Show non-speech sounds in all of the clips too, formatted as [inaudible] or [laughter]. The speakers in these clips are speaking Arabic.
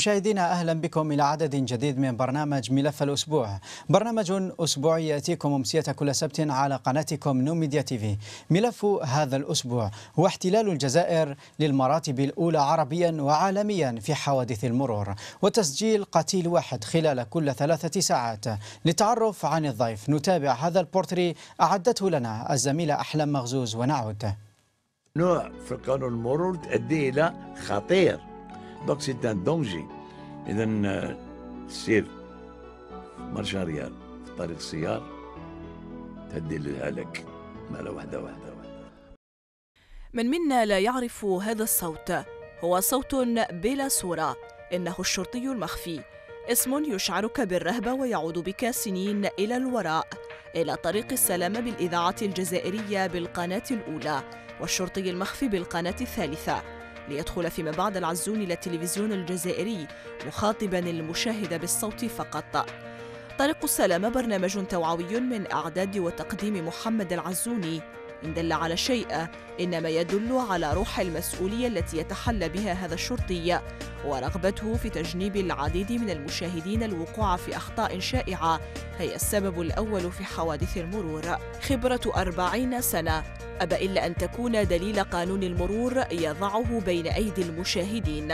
مشاهدينا اهلا بكم الى عدد جديد من برنامج ملف الاسبوع، برنامج اسبوعي ياتيكم امسيه كل سبت على قناتكم نو ميديا تيفي. ملف هذا الاسبوع هو احتلال الجزائر للمراتب الاولى عربيا وعالميا في حوادث المرور، وتسجيل قتيل واحد خلال كل ثلاثه ساعات. للتعرف عن الضيف نتابع هذا البورتري اعدته لنا الزميله احلام مغزوز ونعود. نوع في قانون المرور تؤدي الى خطير دونك سي ان دونجي إذا سير مرشا ريال في طريق السيار تهدي للهلك مالا وحدة وحدة وحدة من منا لا يعرف هذا الصوت هو صوت بلا صورة إنه الشرطي المخفي اسم يشعرك بالرهبة ويعود بك سنين إلى الوراء إلى طريق السلام بالإذاعة الجزائرية بالقناة الأولى والشرطي المخفي بالقناة الثالثة ليدخل فيما بعد العزون إلى التلفزيون الجزائري مخاطبا المشاهد بالصوت فقط طريق السلام برنامج توعوي من إعداد وتقديم محمد العزوني إن دل على شيء إنما يدل على روح المسؤولية التي يتحلى بها هذا الشرطي ورغبته في تجنيب العديد من المشاهدين الوقوع في أخطاء شائعة هي السبب الأول في حوادث المرور خبرة أربعين سنة أبى إلا أن تكون دليل قانون المرور يضعه بين أيدي المشاهدين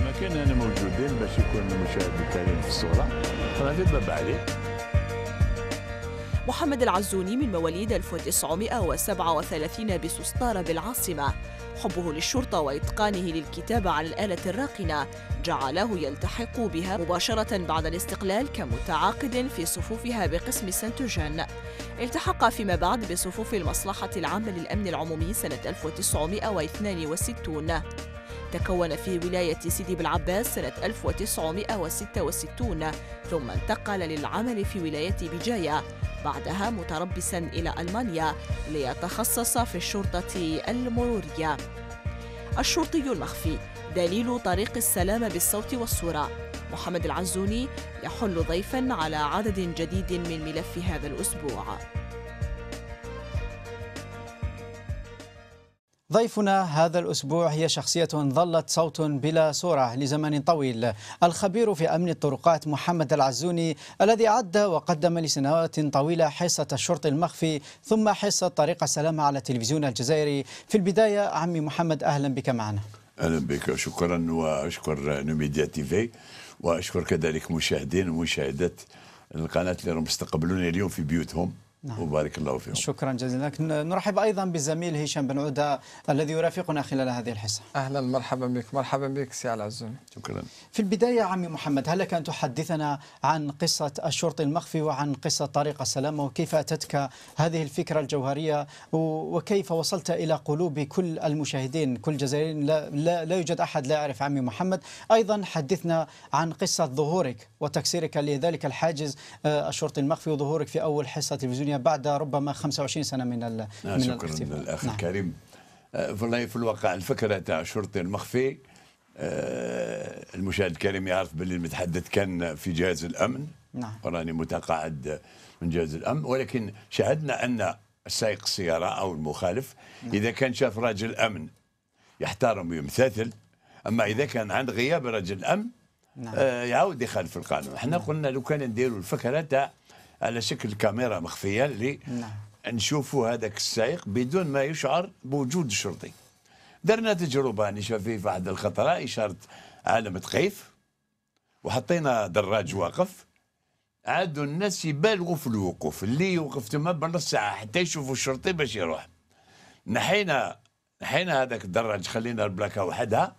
المكان أنا موجودين باش يكون المشاهد الكريم في الصورة أنا في الباب عليه محمد العزوني من مواليد 1937 بسوستارة بالعاصمة حبه للشرطة وإتقانه للكتابة على الآلة الراقنة جعله يلتحق بها مباشرة بعد الاستقلال كمتعاقد في صفوفها بقسم سنتوجان التحق فيما بعد بصفوف المصلحة العامة للأمن العمومي سنة 1962 تكون في ولاية سيدي بالعباس سنة 1966 ثم انتقل للعمل في ولاية بجاية بعدها متربصا إلى ألمانيا ليتخصص في الشرطة المرورية الشرطي المخفي دليل طريق السلام بالصوت والصورة محمد العنزوني يحل ضيفا على عدد جديد من ملف هذا الأسبوع ضيفنا هذا الأسبوع هي شخصية ظلت صوت بلا صورة لزمن طويل الخبير في أمن الطرقات محمد العزوني الذي عد وقدم لسنوات طويلة حصة الشرطي المخفي ثم حصة طريق السلامة على التلفزيون الجزائري في البداية عمي محمد أهلا بك معنا أهلا بك شكرا وأشكر نوميديا تيفي وأشكر كذلك مشاهدين ومشاهدات القناة اللي راهم اليوم في بيوتهم نعم. وبارك الله فيهم شكرا جزيلا لك نرحب أيضا بالزميل هشام بن عودة الذي يرافقنا خلال هذه الحصة أهلا مرحبا بك مرحبا بك سي العزومي شكرا في البداية عمي محمد هل لك أن تحدثنا عن قصة الشرطي المخفي وعن قصة طريق السلامة وكيف أتتك هذه الفكرة الجوهرية وكيف وصلت إلى قلوب كل المشاهدين كل الجزائريين لا, لا, لا يوجد أحد لا يعرف عمي محمد أيضا حدثنا عن قصة ظهورك وتكسيرك لذلك الحاجز آه، الشرطي المخفي وظهورك في أول حصة تلفزيونية الدنيا بعد ربما 25 سنه من ال... آه، من شكرا الاخ نعم. الكريم والله آه، في الواقع الفكره تاع الشرطي المخفي آه، المشاهد الكريم يعرف باللي المتحدث كان في جهاز الامن نعم وراني متقاعد من جهاز الامن ولكن شاهدنا ان سائق السياره او المخالف نعم. اذا كان شاف راجل امن يحترم ويمتثل اما اذا نعم. كان عند غياب رجل الامن نعم. يعاود يخالف القانون احنا نعم. قلنا لو كان نديروا الفكره تاع على شكل كاميرا مخفيه اللي نعم. نشوفوا هذاك السائق بدون ما يشعر بوجود الشرطي درنا تجربه نشوف يعني في واحد الخطره اشاره عالم تخيف وحطينا دراج واقف عادوا الناس يبالغوا في الوقوف اللي يوقف تما بنص ساعه حتى يشوفوا الشرطي باش يروح نحينا نحينا هذاك الدراج خلينا البلاكه وحدها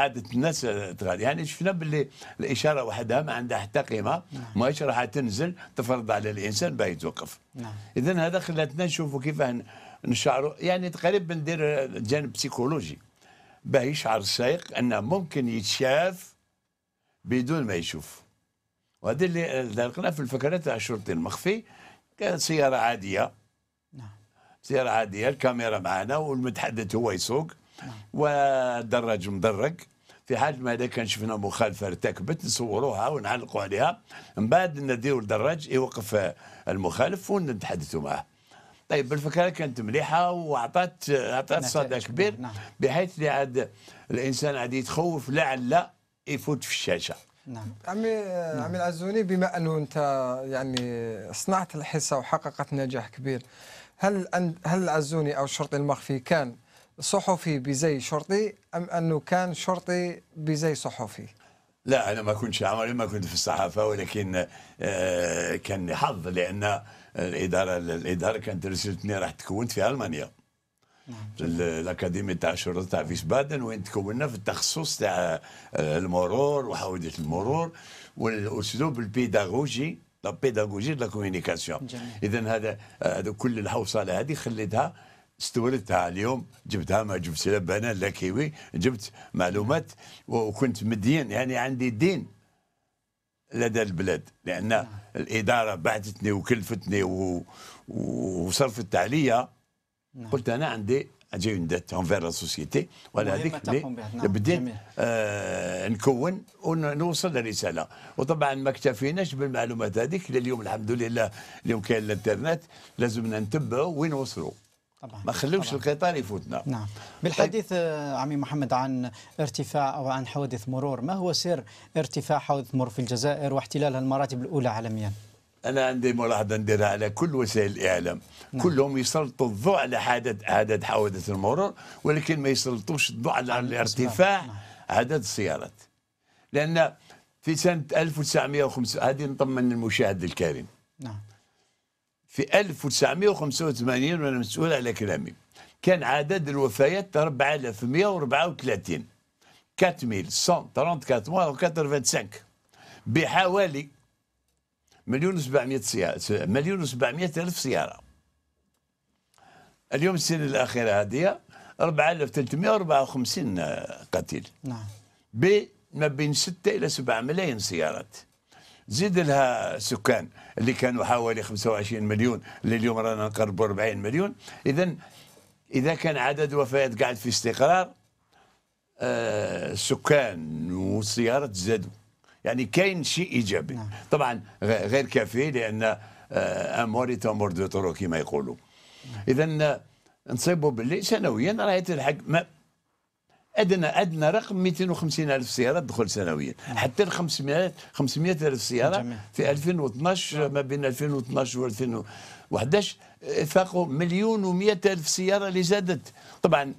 عادت الناس تغادر يعني شفنا باللي الاشاره وحدها ما عندها حتى قيمه نعم. ماهيش راح تنزل تفرض على الانسان باه يتوقف نعم. اذا هذا خلاتنا نشوفوا كيف نشعروا يعني تقريبا ندير جانب سيكولوجي باه يشعر السائق انه ممكن يتشاف بدون ما يشوف وهذا اللي ذكرناه في الفكره تاع الشرطي المخفي كانت سياره عاديه نعم. سياره عاديه الكاميرا معنا والمتحدث هو يسوق نعم. ودراج مدرج في حال ما اذا كان شفنا مخالفه ارتكبت نصوروها ونعلقوا عليها من بعد نديروا الدراج يوقف المخالف ونتحدثوا معه طيب الفكره كانت مليحه واعطت اعطت صدى كبير نعم. بحيث اللي عاد الانسان عاد يتخوف لعل يفوت في الشاشه نعم عمي نعم. عمي العزوني بما انه انت يعني صنعت الحصه وحققت نجاح كبير هل هل العزوني او الشرطي المخفي كان صحفي بزي شرطي أم أنه كان شرطي بزي صحفي لا أنا ما كنتش عمري ما كنت في الصحافة ولكن آه، كان حظ لأن الإدارة الإدارة كانت رسلتني راح تكونت في ألمانيا نعم. الاكاديمي تاع الشرطه تاع فيس بادن وين تكوننا في التخصص تاع آه، المرور وحوادث المرور والاسلوب البيداغوجي لا بيداغوجي لا كومينيكاسيون اذا هذا آه، هذا كل الحوصله هذه خليتها استوردتها اليوم جبتها ما جبت لا انا لا كيوي جبت معلومات وكنت مدين يعني عندي دين لدى البلاد لان الاداره بعثتني وكلفتني و... وصرفت عليا نعم. قلت انا عندي اجي اون dette envers لا سوسيتي ولا هذيك نعم، بديت آه نكون ونوصل الرساله وطبعا ما اكتفيناش بالمعلومات هذيك لليوم الحمد لله اليوم كاين الانترنت لازمنا نتبعوا وين وصلوا ما خلوش القطار يفوتنا نعم طيب. بالحديث آه، عمي محمد عن ارتفاع او عن حوادث مرور ما هو سر ارتفاع حوادث مرور في الجزائر واحتلالها المراتب الاولى عالميا انا عندي ملاحظه نديرها على كل وسائل الاعلام نعم. كلهم يسلطوا الضوء على عدد عدد حوادث المرور ولكن ما يسلطوش الضوء على الارتفاع نعم. عدد السيارات لان في سنه 1905 هذه نطمن المشاهد الكريم نعم في 1985 وانا مسؤول على كلامي كان عدد الوفيات 4134 4134 بحوالي مليون و700 سيارة مليون و700 ألف سيارة اليوم السنة الأخيرة هذه 4354 قتيل نعم بما بين 6 إلى 7 ملايين سيارات زيد لها سكان اللي كانوا حوالي 25 مليون اللي اليوم رانا نقربوا 40 مليون اذا اذا كان عدد وفيات قاعد في استقرار آه السكان والسيارات زادوا يعني كاين شيء ايجابي نعم. طبعا غير كافي لان آه اموري تمر دو طرو كما يقولوا نعم. اذا آه، نصيبوا باللي سنويا راهي تلحق ادنى ادنى رقم 250 الف سياره تدخل سنويا حتى ل 500 500 الف سياره في 2012 ما بين 2012 و 2011 فاقوا مليون و100 الف سياره اللي زادت طبعا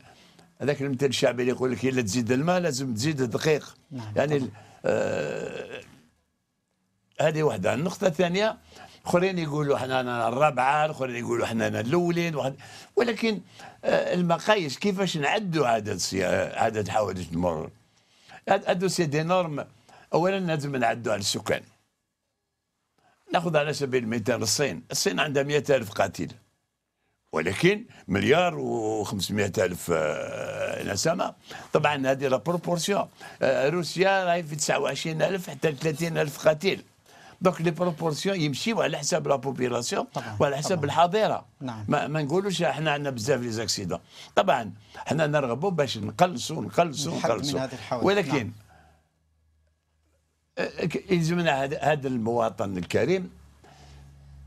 هذاك المثل الشعبي اللي يقول لك الا تزيد الماء لازم تزيد الدقيق نعم، يعني آه، هذه آه واحده النقطه الثانيه اخرين يقولوا احنا الرابعه اخرين يقولوا احنا الاولين ولكن آه، المقاييس كيفاش نعدوا عدد عدد آه، حوادث المرور هادو سي دي نورم اولا لازم نعدوا على السكان ناخذ على سبيل المثال الصين الصين عندها 100 الف قاتل ولكن مليار و500 الف آه، نسمه طبعا هذه لا بروبورسيون روسيا راهي في 29 الف حتى 30 الف قتيل دوك لي بروبورسيون يمشيو على حساب لا بوبيلاسيون وعلى حساب الحظيره نعم. ما, ما نقولوش احنا عندنا بزاف لي زاكسيدون طبعا احنا نرغبوا باش نقلصوا نقلصوا نقلصوا ولكن نعم. يلزمنا هذا المواطن الكريم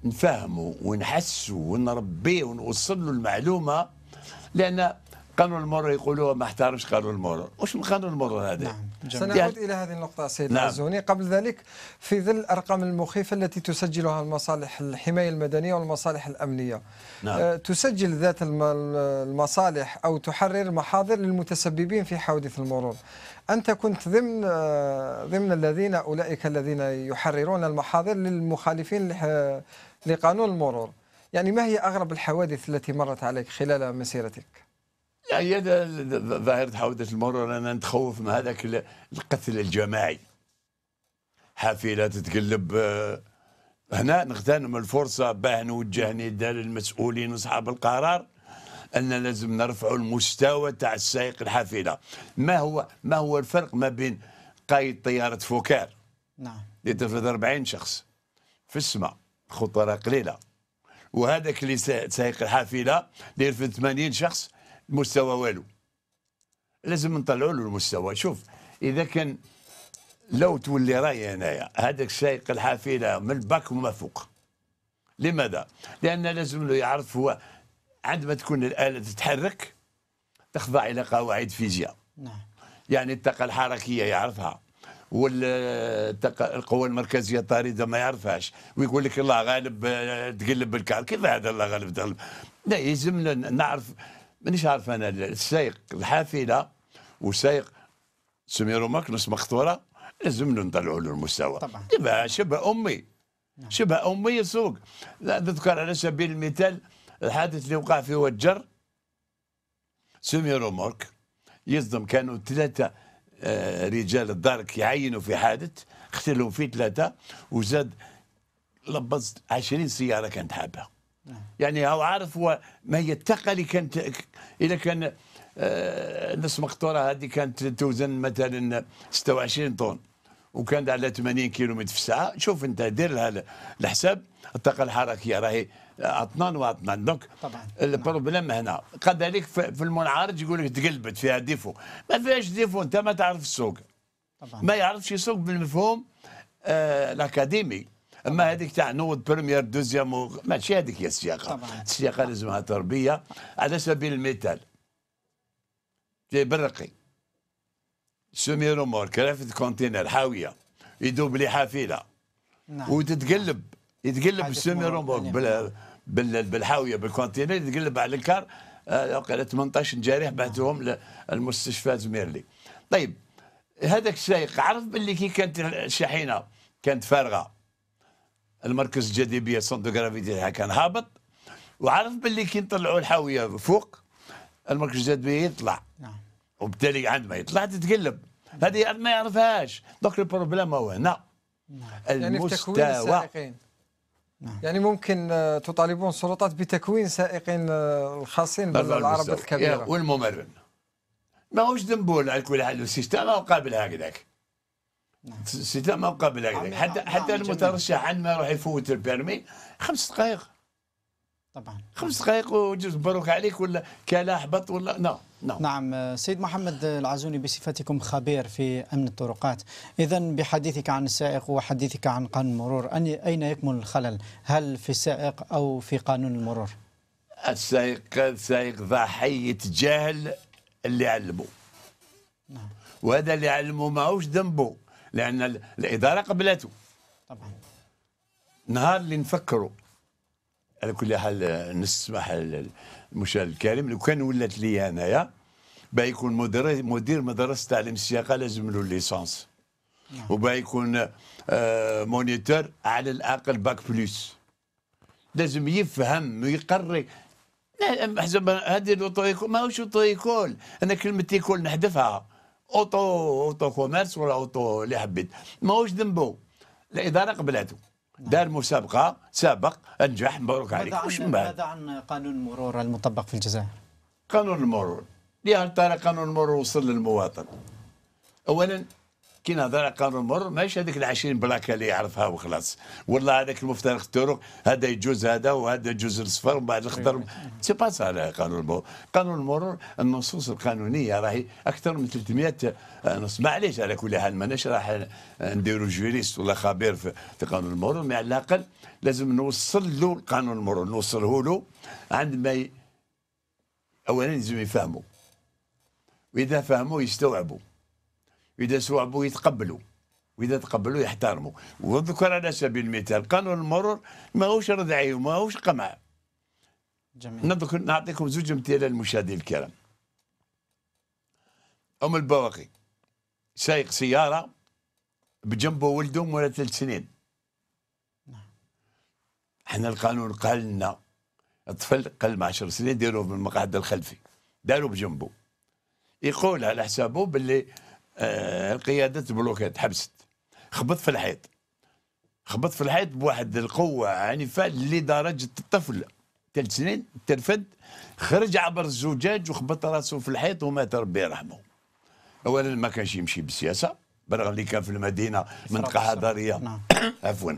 نفهمه ونحسه ونربيه ونوصل له المعلومه لان قانون المرور يقولوا ما احترمش قانون المرور واش من قانون المرور هذا نعم. سنعود إلى هذه النقطة سيد نعم. قبل ذلك في ظل الأرقام المخيفة التي تسجلها المصالح الحماية المدنية والمصالح الأمنية نعم. آه، تسجل ذات المصالح أو تحرر محاضر للمتسببين في حوادث المرور أنت كنت ضمن آه، ضمن الذين أولئك الذين يحررون المحاضر للمخالفين لقانون المرور يعني ما هي أغرب الحوادث التي مرت عليك خلال مسيرتك؟ يعني هي ظاهرة حودة المرور أنا نتخوف من هذاك القتل الجماعي حافلة تتقلب آه، هنا نغتنم الفرصة باه نوجه نداء للمسؤولين وأصحاب القرار أن لازم نرفعوا المستوى تاع السائق الحافلة ما هو ما هو الفرق ما بين قايد طيارة فوكار نعم يتفرد 40 شخص في السماء خطرة قليلة وهذاك اللي سائق الحافلة اللي يرفض 80 شخص المستوى والو لازم نطلعوا له المستوى شوف اذا كان لو تولي رايي انايا هذاك سايق الحافله من الباك وما فوق لماذا؟ لان لازم له يعرف هو عندما تكون الاله تتحرك تخضع الى قواعد فيزياء نعم يعني الطاقه الحركيه يعرفها والقوى المركزيه الطارده ما يعرفهاش ويقول لك الله غالب تقلب بالكار كيف هذا الله غالب تقلب لا يلزمنا نعرف مانيش عارف انا السايق الحافله وسايق سميرو ماكنوس مقطوره لازم نطلعوا له المستوى طبعا شبه امي نعم. شبه امي السوق نذكر على سبيل المثال الحادث اللي وقع في وجر سميرو مارك يصدم كانوا ثلاثه آه، رجال الدار يعينوا في حادث اختلوا فيه ثلاثه وزاد لبزت 20 سياره كانت حابه يعني هو عارف هو ما هي الثقه اللي كانت اذا كان آه، نص مقطوره هذه كانت توزن مثلا 26 طن وكانت على 80 كيلو متر في الساعه شوف انت دير لها الحساب الطاقه الحركيه راهي اطنان واطنان دونك طبعا البروبليم هنا كذلك في المنعرج يقول لك تقلبت فيها ديفو ما فيهاش ديفو انت ما تعرف السوق طبعا. ما يعرفش السوق بالمفهوم آه الاكاديمي اما هذيك تاع نوض بريمير دوزيام ماشي هذيك هي السياقه السياقه لازمها تربيه على سبيل المثال جاي برقي سومي رومور كرافت كونتينر حاويه يدوب لي حافله نعم. وتتقلب يتقلب السومي رومور بال... بال... بالحاويه بالكونتينر يتقلب على الكار آه، وقال 18 جريح بعثوهم للمستشفى زميرلي طيب هذاك السائق عرف باللي كي كانت الشاحنه كانت فارغه المركز الجاذبيه صندوق جرافيتي تاعها كان هابط وعرف باللي كي نطلعوا الحاويه فوق المركز الجاذبيه يطلع نعم وبالتالي عندما يطلع تتقلب هذه ما يعرفهاش دوك البروبليم هو هنا المستوى نعم. يعني في نعم. يعني ممكن آه، تطالبون السلطات بتكوين سائقين آه، الخاصين بالعربات الكبيره والممرن ماهوش دنبول على كل حال السيستم قابل هكذاك نعم. ستة قبل عمي حتى حتى المترشح عندما يروح يفوت البيرمي خمس دقائق طبعا خمس دقائق وجوز مبروك عليك ولا كلا هبط ولا نو نعم، نو نعم. نعم سيد محمد العزوني بصفتكم خبير في امن الطرقات اذا بحديثك عن السائق وحديثك عن قانون المرور اين يكمن الخلل هل في السائق او في قانون المرور السائق السائق ضحيه جهل اللي علمه نعم وهذا اللي علمه ماهوش ذنبه لأن الإدارة قبلته طبعا نهار اللي نفكروا على كل حال نسمح المشاهد الكريم لو كان ولات لي انايا باه يكون مدير مدير مدرسه تعليم السياقه لازم له ليسونس نعم. وباه يكون آه، مونيتور على الاقل باك بلوس لازم يفهم ويقري لا حسب هذه لوطيكول ماهوش لوطيكول انا كلمه تيكول نحذفها اوتو اوتو كوميرس ولا اوتو اللي حبيت ماهوش ذنبه الاداره قبلته دار مسابقه سابق نجح مبروك عليك واش من ماذا عن قانون المرور المطبق في الجزائر؟ قانون المرور لهالطريقه قانون المرور وصل للمواطن اولا كي نهضر على قانون المرور ماهيش هذيك ال 20 بلاكه اللي يعرفها وخلاص والله هذاك المفترق الطرق هذا يجوز هذا وهذا يجوز الصفر ومن بعد الخضر أيوة. سي با سا قانون المرور قانون المرور النصوص القانونيه راهي اكثر من 300 نص معليش على كل حال ماناش راح نديرو جوريست ولا خبير في قانون المرور مي على الاقل لازم نوصل له قانون المرور نوصله له عند ما ي... اولا لازم يفهموا واذا فهموا يستوعبوا واذا سوا يتقبلوا واذا تقبلوا يحترموا وذكر على سبيل المثال قانون المرور ماهوش ردعي وماهوش قمع جميل نذكر نعطيكم زوج امثله للمشاهدين الكرام ام البواقي سايق سياره بجنبه ولده مولا ثلاث سنين نعم. احنا القانون قال لنا الطفل قل مع 10 سنين ديروه بالمقعد الخلفي داروا بجنبه يقول على حسابه باللي آه، قياده البلوكات حبست خبط في الحيط خبط في الحيط بواحد القوه عنيفه لدرجه الطفل ثلاث سنين ترفد خرج عبر الزجاج وخبط راسه في الحيط ومات ربي يرحمه اولا ما كانش يمشي بالسياسه برغم اللي كان في المدينه منطقه حضاريه نعم. [coughs] عفوا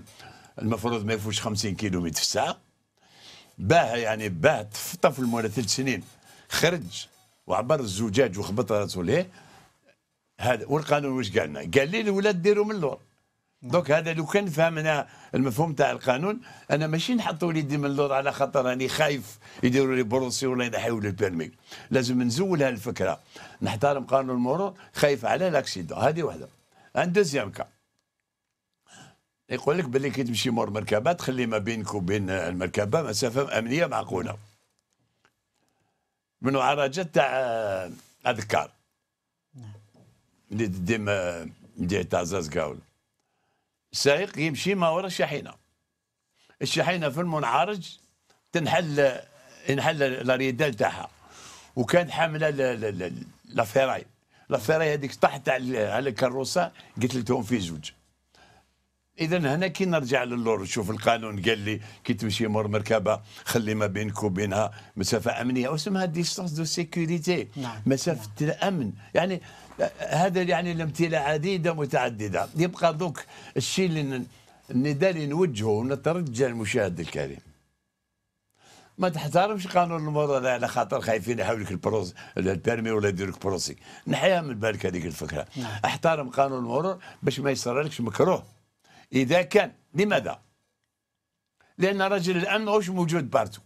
المفروض ما يفوش 50 كيلو متر في الساعه باه يعني باه طفل مولا ثلاث سنين خرج وعبر الزجاج وخبط راسه ليه هذا والقانون واش قالنا قال لي الاولاد ديروا من اللور دوك هذا لو كان فهمنا المفهوم تاع القانون انا ماشي نحط وليدي من اللور على خاطر راني خايف يديروا لي بروسي ولا ينحيوا لي البيرمي لازم نزول هالفكره نحترم قانون المرور خايف على لاكسيدون هذه واحده ان دوزيام كا يقول لك باللي كي تمشي مور مركبه تخلي ما بينك وبين المركبه مسافه امنيه معقوله من عراجات تاع آه، اذكار اللي تديم آه، مدير تاع زازكاول السائق يمشي ما وراء الشاحنه الشاحنه في المنعرج تنحل ينحل ريدال تاعها وكان حامله لافيراي لافيراي هذيك طاحت على الكروسه قتلتهم في زوج اذا هنا كي نرجع للور نشوف القانون قال لي كي تمشي مور مركبه خلي ما بينك وبينها مسافه امنيه واسمها ديستانس دو سيكوريتي نعم. مسافه نعم. الامن يعني هذا يعني الامثله عديده متعدده يبقى دوك الشيء اللي النداء اللي نوجهه ونترجى المشاهد الكريم ما تحترمش قانون المرور على خاطر خايفين يحاولك البروز البيرمي ولا يديرك بروسي نحيها من بالك هذيك الفكره نعم. احترم قانون المرور باش ما يصرالكش مكروه اذا كان لماذا لان رجل الامن ماهوش موجود بارتو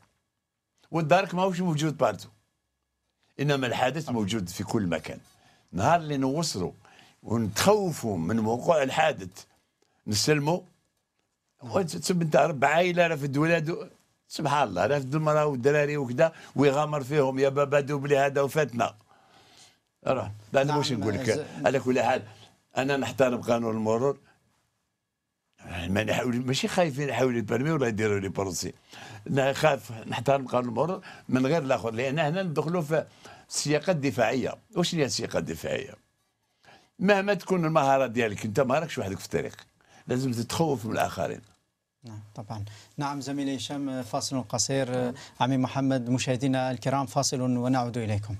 والدارك ماهوش موجود بارتو انما الحادث موجود في كل مكان نهار اللي نوصلوا ونتخوفوا من وقوع الحادث نسلموا تسب انت رب عائله رفد ولاده سبحان الله رفد المراه والدراري وكذا ويغامر فيهم يا بابا دوبلي هذا وفاتنا راه انا نعم، واش نقول لك على كل حال انا نحترم قانون المرور ماني حاول ماشي خايفين يحاولوا البرمي ولا يديروا لي بروسي انا خايف نحترم قانون المرور من غير الاخر لان هنا ندخلوا في السياقات الدفاعيه واش هي السياقات الدفاعيه مهما تكون المهاره ديالك انت ما راكش وحدك في الطريق لازم تتخوف من الاخرين نعم طبعا نعم زميلي هشام فاصل قصير عمي محمد مشاهدينا الكرام فاصل ونعود اليكم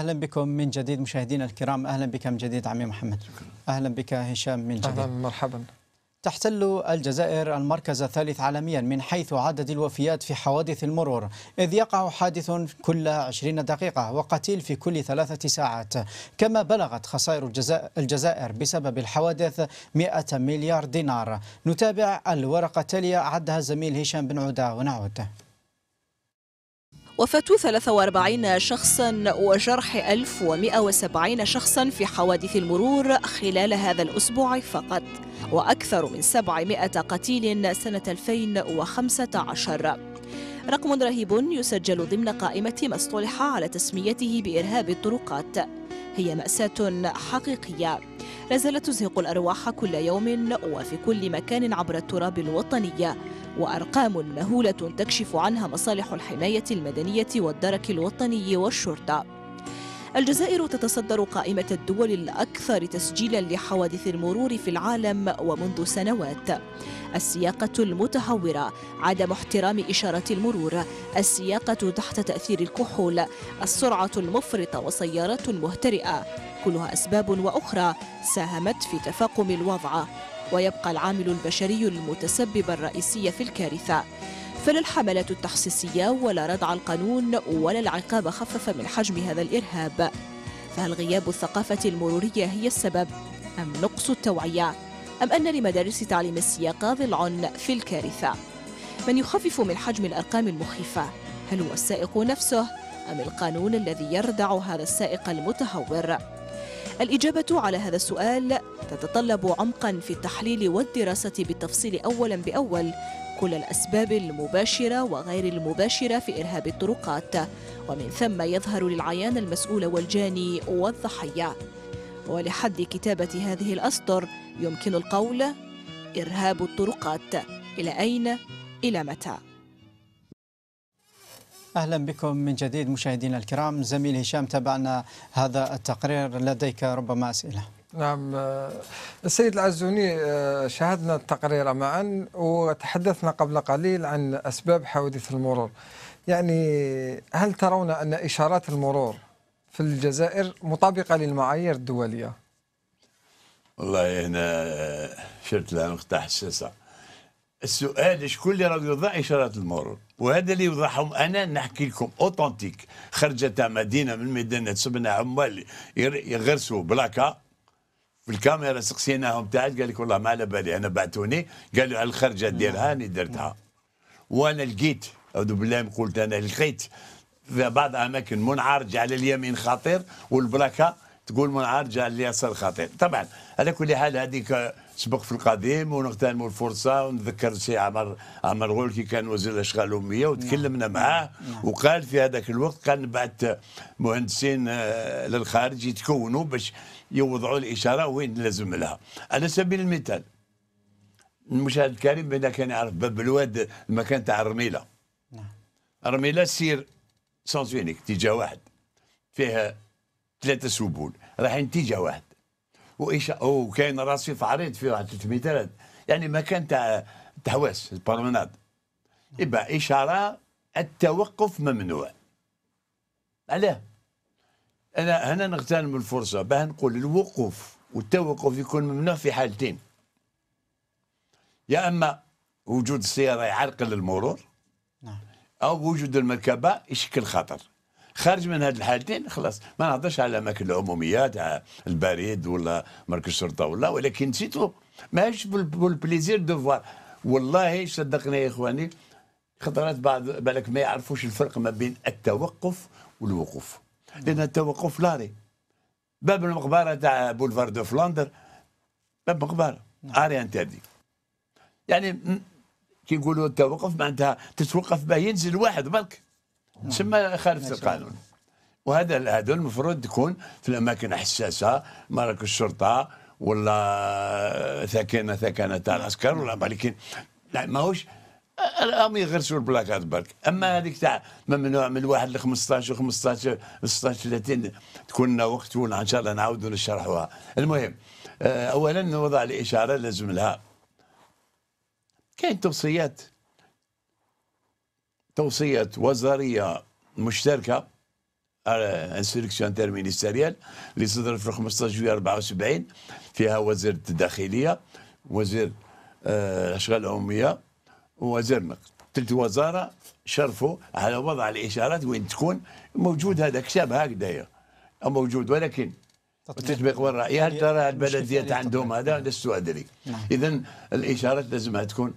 أهلا بكم من جديد مشاهدينا الكرام أهلا بك من جديد عمي محمد شكرا. أهلا بك هشام من جديد أهلا مرحبا تحتل الجزائر المركز الثالث عالميا من حيث عدد الوفيات في حوادث المرور إذ يقع حادث كل 20 دقيقة وقتيل في كل ثلاثة ساعات كما بلغت خسائر الجزائر بسبب الحوادث 100 مليار دينار نتابع الورقة التالية عدها زميل هشام بن عودة ونعود وفاة 43 شخصا وجرح 1170 شخصا في حوادث المرور خلال هذا الأسبوع فقط وأكثر من 700 قتيل سنة 2015 رقم رهيب يسجل ضمن قائمة ما اصطلح على تسميته بإرهاب الطرقات هي مأساة حقيقية لا زالت تزهق الأرواح كل يوم وفي كل مكان عبر التراب الوطني وأرقام مهولة تكشف عنها مصالح الحماية المدنية والدرك الوطني والشرطة الجزائر تتصدر قائمة الدول الأكثر تسجيلا لحوادث المرور في العالم ومنذ سنوات السياقة المتهورة عدم احترام إشارة المرور السياقة تحت تأثير الكحول السرعة المفرطة وسيارات مهترئة كلها أسباب وأخرى ساهمت في تفاقم الوضع ويبقى العامل البشري المتسبب الرئيسي في الكارثة فلا الحملات التحسيسية ولا ردع القانون ولا العقاب خفف من حجم هذا الإرهاب فهل غياب الثقافة المرورية هي السبب أم نقص التوعية؟ أم أن لمدارس تعليم السياقة ضلع في الكارثة من يخفف من حجم الأرقام المخيفة هل هو السائق نفسه أم القانون الذي يردع هذا السائق المتهور الإجابة على هذا السؤال تتطلب عمقا في التحليل والدراسة بالتفصيل أولا بأول كل الأسباب المباشرة وغير المباشرة في إرهاب الطرقات ومن ثم يظهر للعيان المسؤول والجاني والضحية ولحد كتابة هذه الأسطر يمكن القول إرهاب الطرقات إلى أين إلى متى؟ اهلا بكم من جديد مشاهدينا الكرام زميل هشام تابعنا هذا التقرير لديك ربما اسئله نعم السيد العزوني شاهدنا التقرير معا وتحدثنا قبل قليل عن اسباب حوادث المرور يعني هل ترون ان اشارات المرور في الجزائر مطابقة للمعايير الدولية والله هنا شرت لها نقطه حساسة السؤال شكون اللي راه يوضع إشارات المرور وهذا اللي يوضعهم أنا نحكي لكم أوتنتيك خرجة تاع مدينة من ميدان سبنا عمال يغرسوا بلاكا في الكاميرا سقسيناهم تاع قال لك والله ما على بالي انا بعثوني قالوا على الخرجه ديرها راني نعم. درتها وانا لقيت اعوذ بالله قلت انا لقيت في بعض اماكن منعرج رجع لليمين خطير والبلاكه تقول منعرج رجع لليسار خطير طبعا على كل حال هذيك سبق في القديم ونغتنموا الفرصه ونذكر سي عمر عمر غول كي كان وزير الاشغال الاميه وتكلمنا نعم. معاه نعم. وقال في هذاك الوقت قال نبعث مهندسين آه، للخارج يتكونوا باش يوضعوا الاشاره وين لازم لها على سبيل المثال المشاهد الكريم بان كان يعرف باب الواد المكان تاع الرميله نعم الرميله سير يونيك اتجاه واحد فيها ثلاثه سبول رايحين اتجاه واحد وإيش او كاين رصيف عريض فيه واحد 300 مترات يعني مكان تاع تهواس البرمناد إبا اشاره التوقف ممنوع علاه انا هنا نغتنم الفرصه باه نقول الوقوف والتوقف يكون ممنوع في حالتين يا اما وجود السياره يعرقل المرور او وجود المركبه يشكل خطر خارج من هذه الحالتين خلاص ما نهضرش على الاماكن العموميه تاع البريد ولا مركز الشرطه ولا ولكن نسيتو ماهيش بالبليزير دو فوار والله صدقني يا اخواني خطرات بعض بالك ما يعرفوش الفرق ما بين التوقف والوقوف لان التوقف لاري باب المقبره تاع بولفار دو فلاندر باب مقبره نعم. اري انتردي يعني كي يقولوا التوقف معناتها تتوقف باه ينزل واحد برك نعم. تسمى خالف نعم. القانون وهذا هذول المفروض تكون في الاماكن الحساسه مراكز الشرطه ولا ثكنه ثكنه تاع العسكر ولا ولكن لا ماهوش الامر يغرسوا البلاكات برك اما هذيك تاع ممنوع من واحد ل 15 و 15 16 30 تكون وقت وان شاء الله نعاودوا نشرحوها المهم آه، اولا وضع الاشاره لازم لها كاين توصيات توصيات وزاريه مشتركه انستركسيون انتر مينيستيريال اللي صدرت في 15 جويليه 74 فيها وزير الداخليه وزير الاشغال آه، العموميه ووزير النقد ثلث وزاره شرفوا على وضع الاشارات وين تكون موجود هذا كتاب هكذايا موجود ولكن التطبيق والرعيه هل ترى البلديات عندهم هذا لست ادري نعم. اذا الاشارات لازمها تكون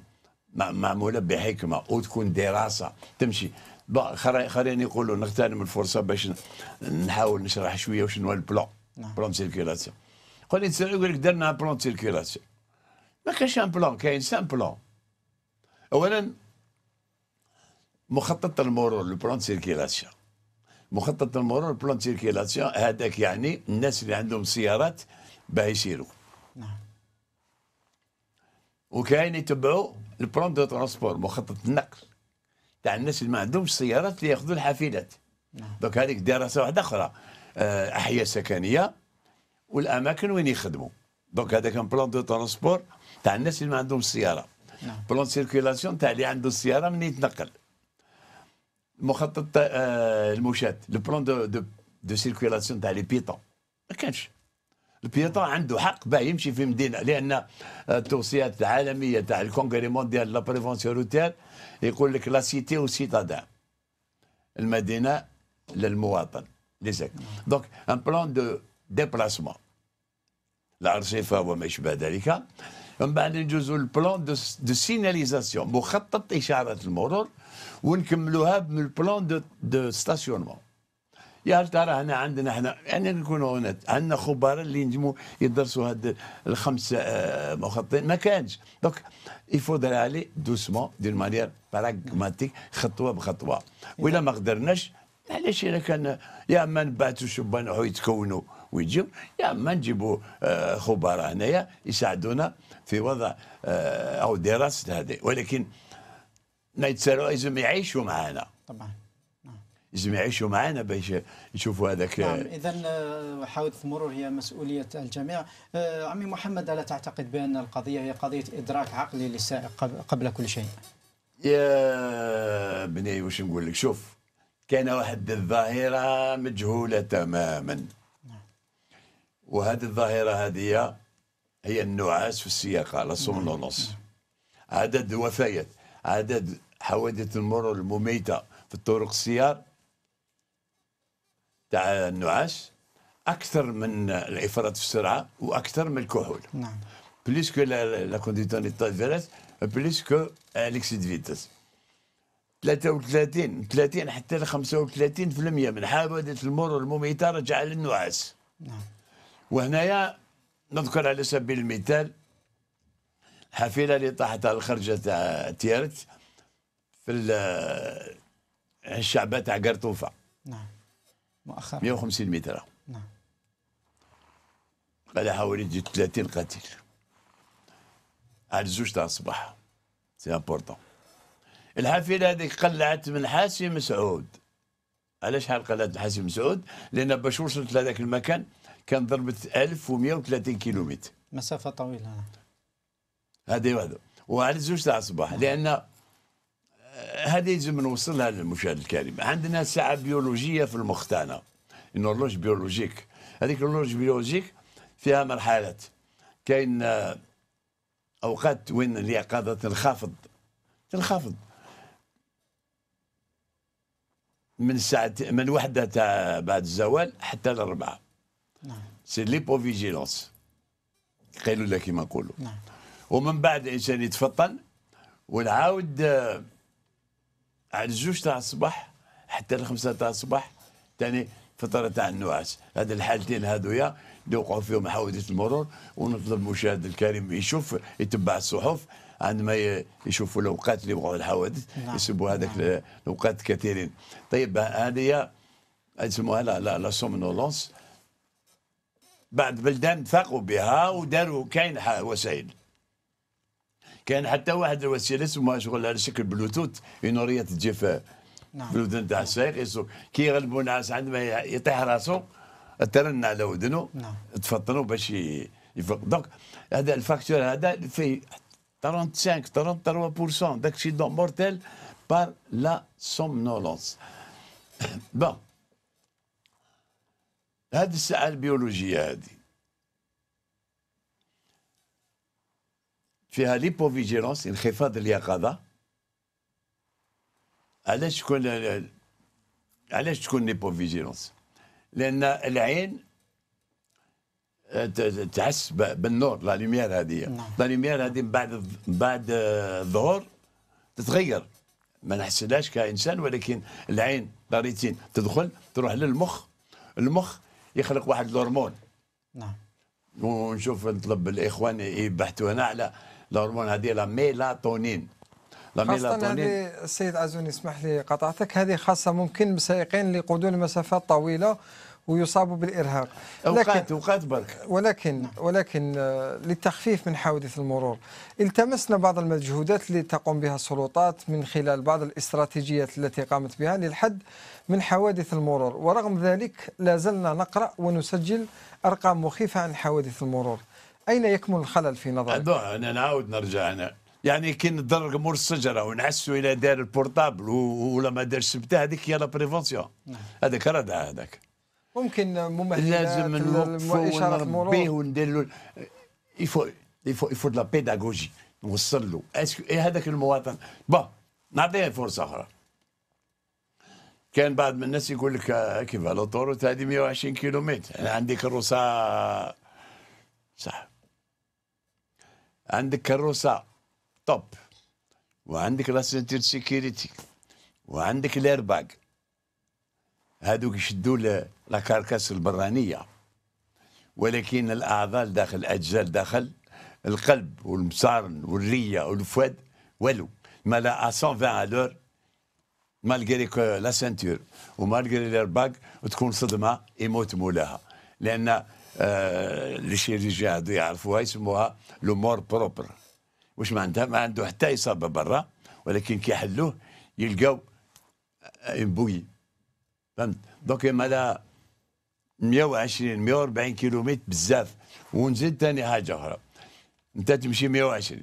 معموله بحكمه وتكون دراسه تمشي خلينا نقول نغتنم الفرصه باش نحاول نشرح شويه وشنو البلان بلان سيركيلاسيون قال لي يقول لك درنا بلان سيركيلاسيون ما كانش ان بلان كاين سان بلون اولا مخطط المرور البلون سيركيلاسيون مخطط المرور البلون سيركيلاسيون هذاك يعني الناس اللي عندهم سيارات باه يسيروا نعم وكاين يتبعوا البلان دو ترونسبور مخطط النقل تاع الناس اللي ما عندهمش سيارات اللي ياخذوا الحافلات نعم. دونك هذيك دراسه واحده اخرى آه، احياء سكنيه والاماكن وين يخدموا دونك هذا كان بلان دو ترونسبور تاع الناس اللي ما عندهمش سياره بلان نعم. سيركيلاسيون تاع اللي عنده السياره من يتنقل مخطط المشاة البلان دو دو, دو سيركيلاسيون تاع لي بيطون ما كانش البيطان عنده حق باه يمشي في مدينه لان التوصيات العالميه تاع الكونغري مونديال لا بريفونسيون روتير يقول لك لا سيتي او سيتادان المدينه للمواطن لسك دونك ان بلان دو ديبلاسمون العرصفه وما يشبه ذلك من بعد نجوزو البلان دو, دو سيناليزاسيون مخطط اشاره المرور ونكملوها من البلان دو, دو ستاسيونمون يا ترى هنا عندنا احنا يعني نكونوا هنا عندنا خبراء اللي ينجموا يدرسوا هاد الخمس آه، مخططين ما كانش دونك يفو علي دوسمون دون مانيير براغماتيك خطوه بخطوه والا ما قدرناش علاش الا كان يا اما نبعثوا شبان يتكونوا ويجيو يا اما نجيبوا آه، خبراء هنايا يساعدونا في وضع آه، او دراسه هذه ولكن نايتسالو لازم يعيشوا معنا طبعا لازم يعيشوا معنا باش يشوفوا هذاك نعم اذا آه، حوادث مرور هي مسؤوليه الجميع آه، عمي محمد الا تعتقد بان القضيه هي قضيه ادراك عقلي للسائق قبل كل شيء يا بني واش نقول لك شوف كان واحد الظاهره مجهوله تماما نعم. وهذه الظاهره هذه هي النعاس في السياقه صمن ونص نعم. عدد الوفيات عدد حوادث المرور المميته في الطرق السيار تاع النعاس اكثر من الافراط في السرعه واكثر من الكحول نعم بليس كو لا كونديتونيتا فيرات بليس كو ليكسيد فيتاس 33 30 حتى ل 35% من حوادث المرور المميته رجع للنعاس نعم وهنايا نذكر على سبيل المثال الحافله اللي طاحت على الخرجه تاع تيرت في آه، الشعبه تاع قرطوفه نعم مؤخرا 150 متر نعم قال حوالي 30 قتيل على الزوج تاع الصباح سي امبورتون الحافله هذيك قلعت من حاسي مسعود علاش حال قلعت من مسعود لان باش وصلت لهذاك المكان كان ضربت 1130 كيلومتر مسافه طويله هذه وحده وعلى الزوج تاع الصباح لان هذه لازم نوصلها للمشاهد الكريم عندنا ساعه بيولوجيه في المختانه انه بيولوجيك هذيك اللوج بيولوجيك فيها مرحلات كاين آه، اوقات وين اليقظه تنخفض تنخفض من ساعة من وحدة بعد الزوال حتى الأربعة نعم سي ليبو فيجيلونس قالوا لك كيما نقولوا نعم ومن بعد الإنسان يتفطن ونعاود آه، على الجوج تاع الصباح حتى الخمسه تاع الصباح ثاني فتره تاع النعاس هذه الحالتين هذويا وقعوا فيهم حوادث المرور ونطلب المشاهد الكريم يشوف يتبع الصحف عندما يشوفوا الاوقات اللي وقعوا الحوادث نعم. يسبوا هذاك نعم. الاوقات كثيرين طيب هذه يسموها لا لا لا سومنولونس بعد بلدان ثقوا بها وداروا كاين وسائل كان حتى واحد الوسيله اسمها شغل على شكل بلوتوث ينوريه تجي في نعم. في الودن تاع السائق يسوق كي يغلبوا الناس عندما يطيح راسه ترن على ودنه نعم. تفطنوا باش يفوق دونك هذا الفاكتور هذا فيه 35 33% d'accidents مورتيل بار لا سومنولونس بون هذه الساعه البيولوجيه هذه فيها ليبوفيجيرونس انخفاض اليقظه علاش تكون علاش تكون ليبوفيجيرونس لان العين آه، تحس بالنور لا لوميير هذه نعم. لا لوميير هذه من بعد بعد آه، الظهور تتغير ما نحسدهاش كانسان ولكن العين لا ريتين تدخل تروح للمخ المخ يخلق واحد الهرمون نعم ونشوف نطلب الاخوان يبحثوا هنا على الهرمون هذه لا ميلاتونين لا ميلاتونين هذه السيد عزوني اسمح لي قطعتك هذه خاصه ممكن بسائقين لقدوم مسافات طويله ويصابوا بالارهاق اوقات اوقات برك ولكن ولكن آه، للتخفيف من حوادث المرور التمسنا بعض المجهودات التي تقوم بها السلطات من خلال بعض الاستراتيجيات التي قامت بها للحد من حوادث المرور ورغم ذلك لا زلنا نقرا ونسجل ارقام مخيفه عن حوادث المرور أين يكمن الخلل في نظرك؟ أنا نعاود نرجع أنا يعني كي نضرب مور الشجره ونعسوا الى دار البورتابل ولا ما دارش سبته هذيك هي لا بريفونسيون نعم. هذاك ردع هذاك ممكن ممهدات لازم نوقفوا ونربيه وندير له يفو يفو يفو لا بيداغوجي نوصل له اسكو إيه هذاك المواطن با نعطيه فرصه اخرى كان بعض من الناس يقول لك آه، كيف لوطوروت هذه 120 كيلومتر انا عندي كروسه صح عندك كروسه توب وعندك لا سنتير سيكيريتي وعندك الارباك هادوك يشدوا لا كاركاس البرانيه ولكن الاعضال داخل الاجزاء داخل القلب والمصارن والريه والفؤاد والو ما لا 120 الور مالغري لا سنتور ومالغري باك تكون صدمه يموت مولاها لان اللي آه، شي الرجال هذو يعرفوها يسموها لومور بروبر واش معناتها ما عنده حتى اصابه برا ولكن كي يحلوه يلقاو آه، بوي فهمت دونك مالا 120 140 كيلومتر بزاف ونزيد ثاني حاجه اخرى انت تمشي 120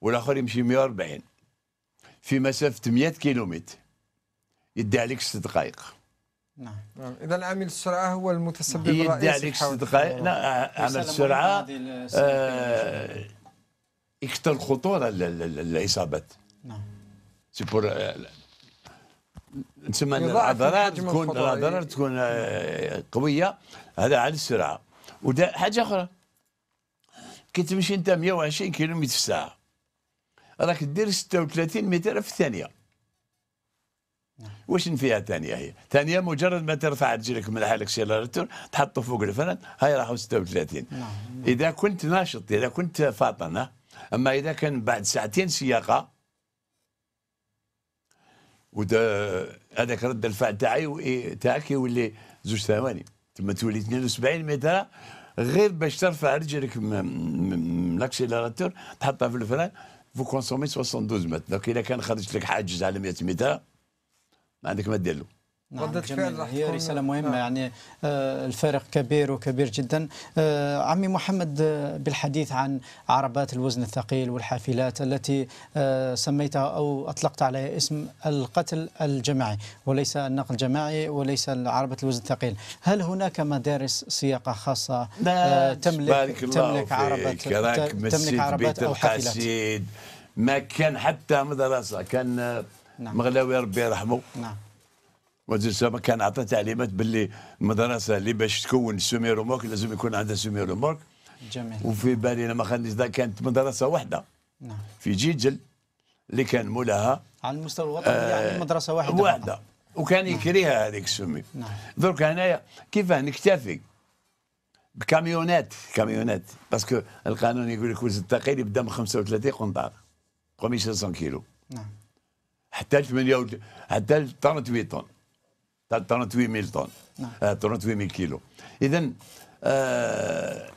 والاخر يمشي 140 في مسافه 100 كيلومتر يدي عليك 6 دقائق نعم. نعم اذا عامل السرعه هو المتسبب الرئيسي يدي عليك ست دقائق لا عامل السرعه آه، يكثر خطوره الاصابات نعم سي بور تسمى آه، الاضرار تكون الاضرار تكون آه، قويه هذا على السرعه وده حاجه اخرى كي تمشي انت 120 كيلومتر في الساعه راك دير 36 متر في الثانيه نعم. واش نفيها ثانية هي ثانية مجرد ما ترفع رجلك من سيلاريتور تحطه فوق الفرن هاي راحوا 36 نعم، نعم. إذا كنت ناشط إذا كنت فاطنة أما إذا كان بعد ساعتين سياقة هذاك رد الفعل تاعي إيه، تاعك يولي زوج ثواني تما تولي 72 متر غير باش ترفع رجلك من الاكسلراتور تحطها في الفرن فو كونسومي 72 متر دونك إذا كان خرجت لك حاجز على 100 متر ما عندك ما دير له نعم، ردة فعل هي رسالة مهمة نعم. يعني، آه. يعني الفارق كبير وكبير جدا آه، عمي محمد آه، بالحديث عن عربات الوزن الثقيل والحافلات التي آه، سميتها أو أطلقت عليها اسم القتل الجماعي وليس النقل الجماعي وليس عربة الوزن الثقيل هل هناك مدارس سياقة خاصة تملك تملك عربة تملك عربات أو حافلات ما كان حتى مدرسة كان نعم. مغلاوي ربي يرحمه نعم وزير السلامه كان عطى تعليمات باللي المدرسه اللي باش تكون سومي رومورك لازم يكون عندها سومي رومورك جميل وفي بالي ما خلني كانت مدرسه واحده نعم في جيجل اللي كان مولاها على المستوى الوطني يعني آه يعني مدرسه واحده واحده فقط. وكان نعم. يكريها هذيك السمي نعم درك هنايا كيفاه نكتفي بكاميونات كاميونات باسكو القانون يقول لك وزن الثقيل يبدا من 35 قنطار 500 كيلو نعم حتى 8 حتى 38 طن 38 ميل طن 38 نعم. آه، ميل كيلو اذا آه،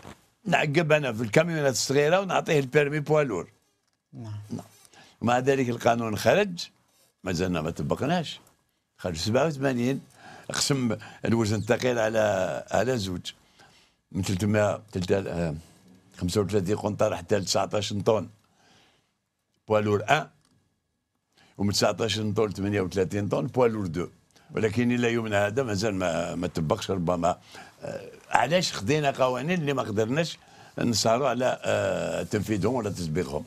نعقب انا في الكاميونات الصغيره ونعطيه البيرمي بوالور نعم ومع نعم. ذلك القانون خرج مازلنا ما طبقناش خرج 87 قسم الوزن الثقيل على على زوج من 300 35 آه، قنطره حتى 19 طن بوالور 1 ومن 19 طن ل 38 طن بوالور دو ولكن الى يومنا هذا مازال ما ما تطبقش ربما آه، علاش خدينا قوانين اللي ما قدرناش نسهروا على آه، تنفيذهم ولا تطبيقهم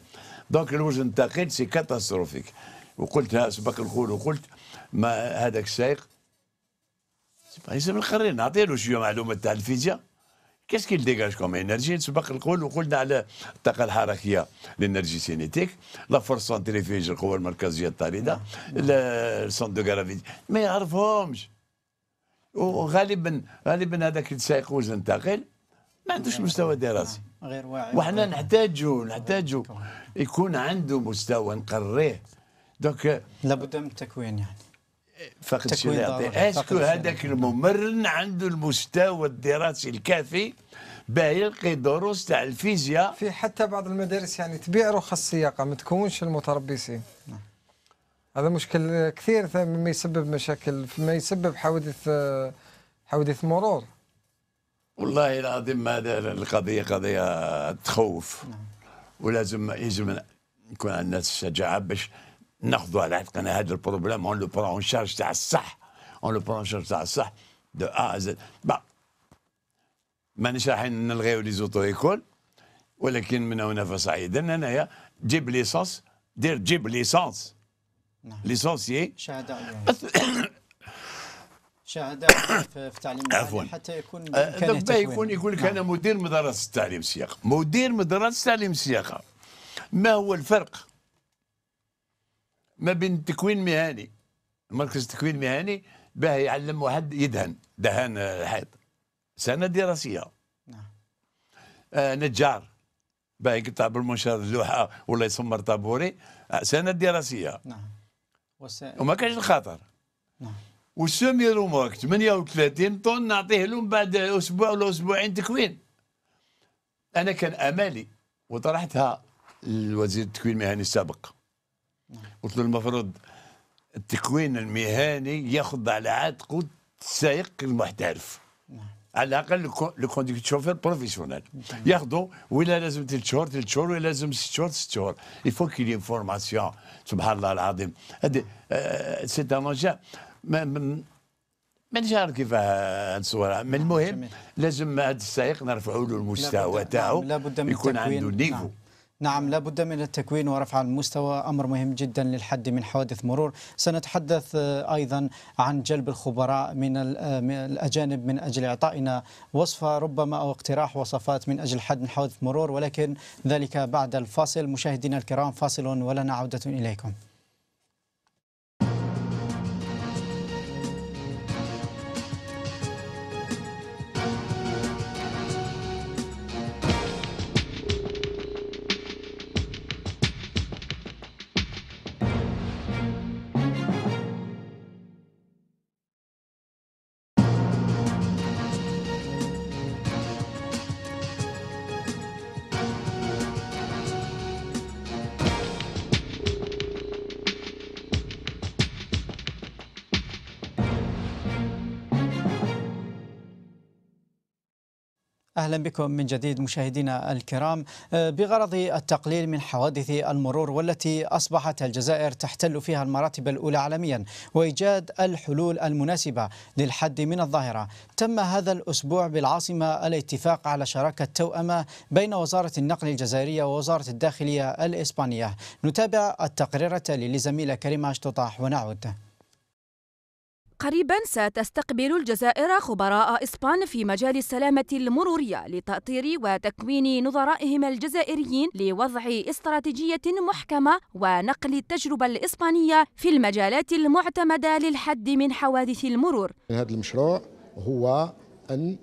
دونك الوجه الثقيل سي كاتاستروفيك وقلتها سبق نقول وقلت ما هذاك السائق لازم القرير نعطي له شويه معلومات تاع الفيزياء كوم انرجي qu'il القول وقلنا على الطاقة الحركية لانرجي سينيتيك لا فورس سونتريفيج القوة المركزية الطاردة, السون دو de ما يعرفهمش. وغالبا غالبا هذاك السيقوز انتقل ما عندوش مستوى دراسي. غير واعي. وحنا نحتاجو نحتاجو يكون عنده مستوى نقريه. دونك لابد من التكوين يعني. فقد شهادة اسكو هذاك الممرن عنده المستوى الدراسي الكافي باه يلقي دروس تاع الفيزياء في حتى بعض المدارس يعني تبيع رخص السياقه ما تكونش المتربصين نعم. هذا مشكل كثير مما يسبب مشاكل ما يسبب حوادث حوادث مرور والله العظيم هذا القضية قضية تخوف نعم. ولازم يجب نكون عندنا الشجاعة باش ناخذوا على عاتقنا هذا البروبليم اون لو برون اون شارج تاع الصح اون لو برون اون شارج تاع الصح دو ا زد مانيش رايحين نلغيو لي زوتو ايكول ولكن من هنا فصعيدا انايا جيب ليسونس دير جيب ليسونس نعم. ليسونسيي شهاده [coughs] شهاده في التعليم حتى يكون أه، دابا يكون يقول لك نعم. انا مدير مدرسه التعليم السياقه مدير مدرسه التعليم السياقه ما هو الفرق ما بين تكوين مهني مركز تكوين مهني باه يعلم واحد يدهن دهان الحيط سنه دراسيه نعم آه نجار باه يقطع بالمنشار اللوحه ولا يسمر طابوري آه، سنه دراسيه نعم وس... وما كانش الخاطر نعم والسومي رومورك 38 طن نعطيه لهم بعد اسبوع ولا اسبوعين تكوين انا كان امالي وطرحتها لوزير التكوين المهني السابق قلت له المفروض التكوين المهني ياخذ على عاتقه السائق المحترف نعم. على الاقل لو كونديكتور شوفير بروفيسيونيل نعم. ياخذوا ولا لازم ثلاث شهور ثلاث شهور ولا لازم ست شهور ست شهور يفو كيلي فورماسيون سبحان الله العظيم هذه سي ان انجا مانيش عارف كيف نصورها نعم، من المهم لازم هذا السائق نرفعوا له المستوى تاعو يكون عنده نيفو نعم لابد من التكوين ورفع المستوى أمر مهم جدا للحد من حوادث مرور سنتحدث آه، أيضا عن جلب الخبراء آه، من الأجانب من أجل إعطائنا وصفة ربما أو اقتراح وصفات من أجل حد من حوادث مرور ولكن ذلك بعد الفاصل مشاهدينا الكرام فاصل ولنا عودة إليكم أهلا بكم من جديد مشاهدينا الكرام آه، بغرض التقليل من حوادث المرور والتي أصبحت الجزائر تحتل فيها المراتب الأولى عالميا وإيجاد الحلول المناسبة للحد من الظاهرة تم هذا الأسبوع بالعاصمة الاتفاق على شراكة توأمة بين وزارة النقل الجزائرية ووزارة الداخلية الإسبانية نتابع التقرير التالي لزميلة كريمة أشتطاح ونعود قريبا ستستقبل الجزائر خبراء إسبان في مجال السلامة المرورية لتأطير وتكوين نظرائهم الجزائريين لوضع استراتيجية محكمة ونقل التجربة الإسبانية في المجالات المعتمدة للحد من حوادث المرور هذا المشروع هو أن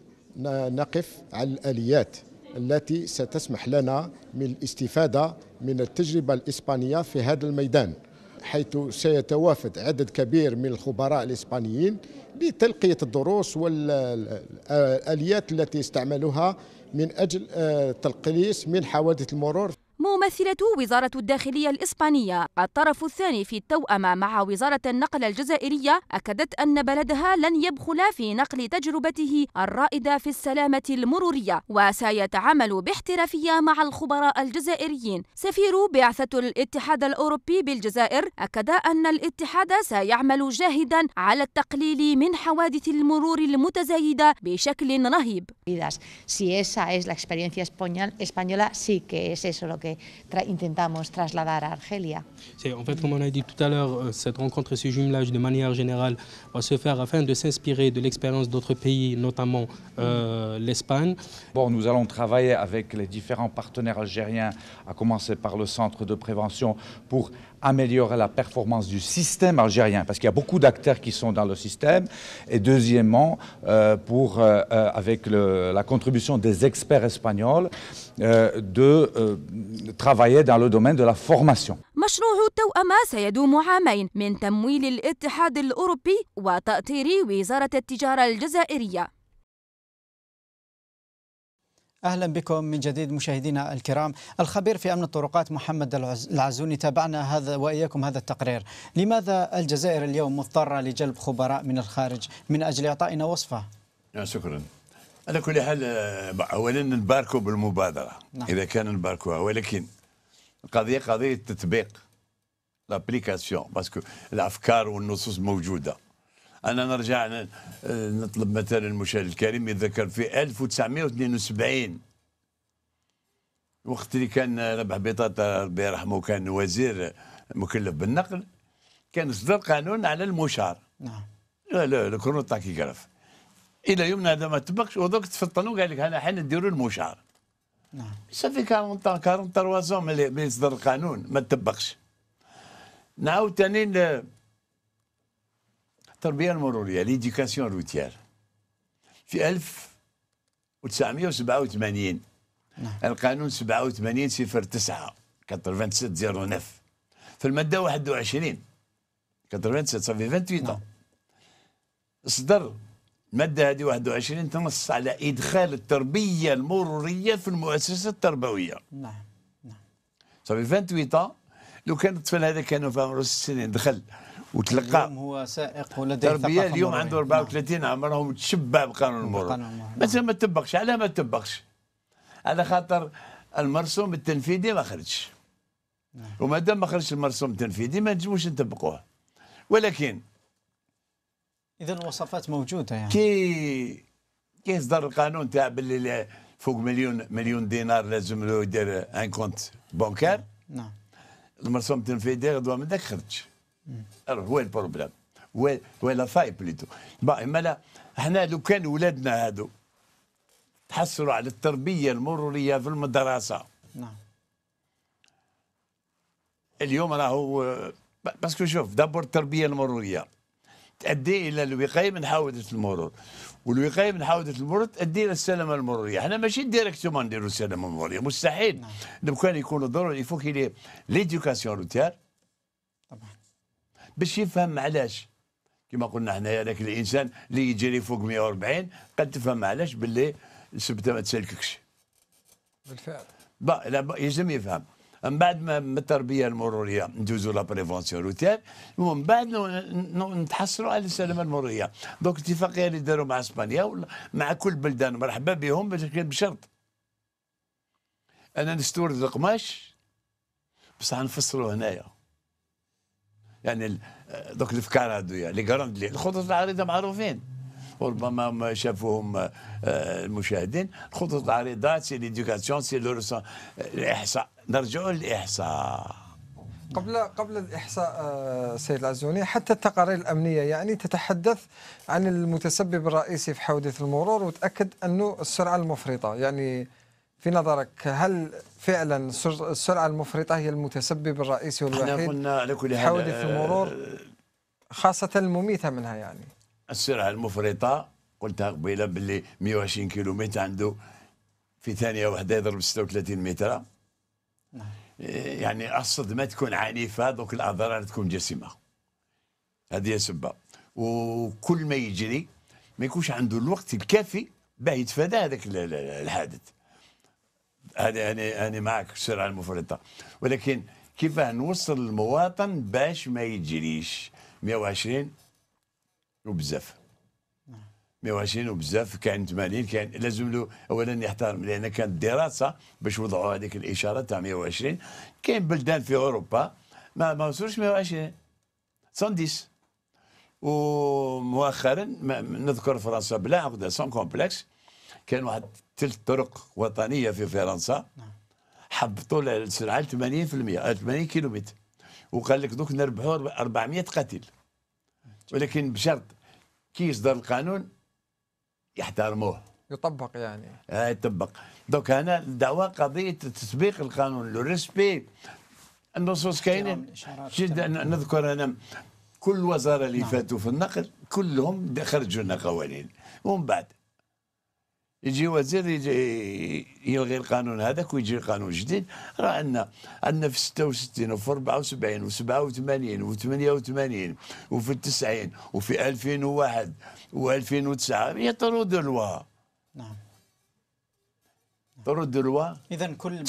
نقف على الآليات التي ستسمح لنا من الاستفادة من التجربة الإسبانية في هذا الميدان حيث سيتوافد عدد كبير من الخبراء الإسبانيين لتلقية الدروس والآليات التي استعملوها من أجل آه، تلقيس من حوادث المرور ممثلة وزارة الداخلية الإسبانية الطرف الثاني في التوأمة مع وزارة النقل الجزائرية أكدت أن بلدها لن يبخل في نقل تجربته الرائدة في السلامة المرورية وسيتعامل باحترافية مع الخبراء الجزائريين سفير بعثة الاتحاد الأوروبي بالجزائر أكد أن الاتحاد سيعمل جاهدا على التقليل من حوادث المرور المتزايدة بشكل رهيب. Si esa es la experiencia española, sí que es eso lo que que tra intentamos trasladar a en fait, comme on a dit tout à l'heure, euh, cette rencontre et ce jumelage, de manière générale, va se faire afin de s'inspirer de l'expérience d'autres pays, notamment euh, l'Espagne. Bon, nous allons travailler avec les différents partenaires algériens, à commencer par le centre de prévention, pour améliorer la performance du système algérien, parce qu'il y a beaucoup d'acteurs qui sont dans le système, et deuxièmement, euh, pour, euh, euh, avec la contribution des experts espagnols, de travailler dans le domaine de la formation. اهلا بكم من جديد مشاهدينا الكرام، الخبير في امن الطرقات محمد العزوني تابعنا هذا واياكم هذا التقرير، لماذا الجزائر اليوم مضطره لجلب خبراء من الخارج من اجل اعطائنا وصفه؟ نعم، شكرا. على كل حال آه، اولا نباركوا بالمبادره نعم. اذا كان نباركوها ولكن القضيه قضيه تطبيق لابليكاسيون باسكو الافكار والنصوص موجوده. أنا نرجع آه، نطلب مثلا المشاهد الكريم يتذكر في 1972 وقت اللي كان ربح بطاطا ربي يرحمه كان وزير مكلف بالنقل كان صدر قانون على المشار نعم لا لا الكرون تاكيغراف الى يومنا هذا ما تبقش ودوك تفطنوا قال لك انا حنا نديروا المشار نعم صافي 40 43 سون ملي صدر القانون ما تبقش نعاود ثاني التربية المرورية ليديوكاسيون روتيير في 1987 نعم. القانون 87 صفر 9 09 في المادة 21 87 صافي 28 نعم. صدر المادة هذه 21 تنص على إدخال التربية المرورية في المؤسسة التربوية نعم نعم صافي 28 لو كان الطفل هذا كان في عمره ست سنين دخل وتلقى اليوم هو سائق ولديه تربيه اليوم عنده 34 عام راهو متشبع بقانون المرور مثلا ما تطبقش علاه ما تطبقش على خاطر المرسوم التنفيذي ما خرجش نعم. ومادام ما خرجش المرسوم التنفيذي ما نجموش نطبقوه ولكن اذا الوصفات موجوده يعني كي كي يصدر القانون تاع باللي فوق مليون مليون دينار لازم له يدير ان كونت بونكار نعم المرسوم التنفيذي غدوه من ذاك خرج Alors, où est le problème où est, où est la faille plutôt احنا لو كان ولادنا هادو تحصلوا على التربيه المروريه في المدرسه نعم اليوم راهو باسكو شوف دابور التربيه المروريه تؤدي الى الوقايه من حوادث المرور والوقايه من حوادث المرور تؤدي الى السلامه المروريه احنا ماشي ديريكتومون نديروا السلامه المروريه مستحيل لو كان يكون ضروري يفوك ليديوكاسيون روتيير طبعا باش يفهم علاش كما قلنا حنايا ذاك الانسان اللي يجري فوق 140 قد تفهم علاش باللي السبته ما تسلككش بالفعل لا يلزم يفهم من بعد ما من التربيه المروريه ندوزو لا بريفونسيون روتير ومن بعد نتحصلوا على السلامه المروريه دونك الاتفاقيه اللي داروا مع اسبانيا مع كل بلدان مرحبا بهم بشرط انا نستورد القماش بصح نفصلوا هنايا يعني دوك الافكار هذويا يعني، لي غراند لي الخطوط العريضه معروفين وربما ما شافوهم آه، المشاهدين الخطوط العريضه سي ليديوكاسيون سي الاحصاء نرجعوا للاحصاء قبل قبل الاحصاء آه، سيد العزوني حتى التقارير الامنيه يعني تتحدث عن المتسبب الرئيسي في حوادث المرور وتاكد انه السرعه المفرطه يعني في نظرك هل فعلا السرعة المفرطة هي المتسبب الرئيسي والوحيد احنا حوادث المرور خاصة المميتة منها يعني السرعة المفرطة قلتها قبيله باللي 120 كيلو عنده في ثانية واحدة يضرب 36 متر نعم. آه، يعني الصدمة تكون عنيفة دوك الأضرار تكون جسيمة هذه سبة وكل ما يجري ما يكونش عنده الوقت الكافي باه يتفادى هذاك الحادث هذه انا انا معك السرعه المفرطه ولكن كيف نوصل المواطن باش ما يتجريش 120 وبزاف 120 وبزاف كاين 80 كاين لازم له اولا يحترم لان كانت دراسه باش وضعوا هذيك الاشاره تاع 120 كاين بلدان في اوروبا ما ما وصلوش 120 110 ومؤخرا نذكر فرنسا بلا عقده سون كومبلكس كان واحد ثلث طرق وطنيه في فرنسا نعم. حبطوا السرعه ل 80% 80 كيلومتر وقال لك دوك نربحوا 400 قتيل ولكن بشرط كي يصدر القانون يحترموه يطبق يعني آه يطبق دوك هنا الدعوه قضيه تطبيق القانون لو ريسبي النصوص كاينين نذكر انا كل وزاره اللي نعم. فاتوا في النقل كلهم خرجوا لنا قوانين ومن بعد يجي وزير يلغي القانون هذاك ويجي قانون جديد راه عندنا عندنا في 66 وفي 74 وفي 87 وفي 88 وفي 90 وفي 2001 و2009 هي طرود نعم إذا كل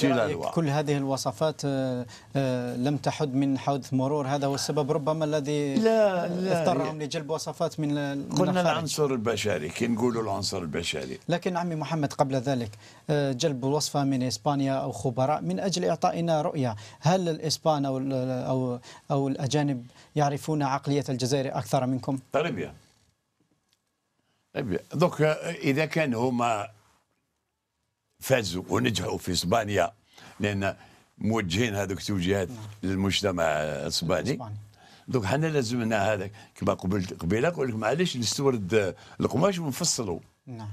كل هذه الوصفات آه، آه، لم تحد من حدث مرور هذا هو السبب ربما الذي لا لا اضطرهم لجلب وصفات من قلنا العنصر البشري كي نقولوا العنصر البشري لكن عمي محمد قبل ذلك آه، جلب وصفة من إسبانيا أو خبراء من أجل إعطائنا رؤية هل الإسبان أو أو أو الأجانب يعرفون عقلية الجزائر أكثر منكم؟ طيب يا طيب دوك إذا كان هما فازوا ونجحوا في اسبانيا لان موجهين هذوك التوجيهات للمجتمع الاسباني دوك حنا لازمنا هذا كما قبلت قبيله قلت لك معليش نستورد القماش ونفصلوا نعم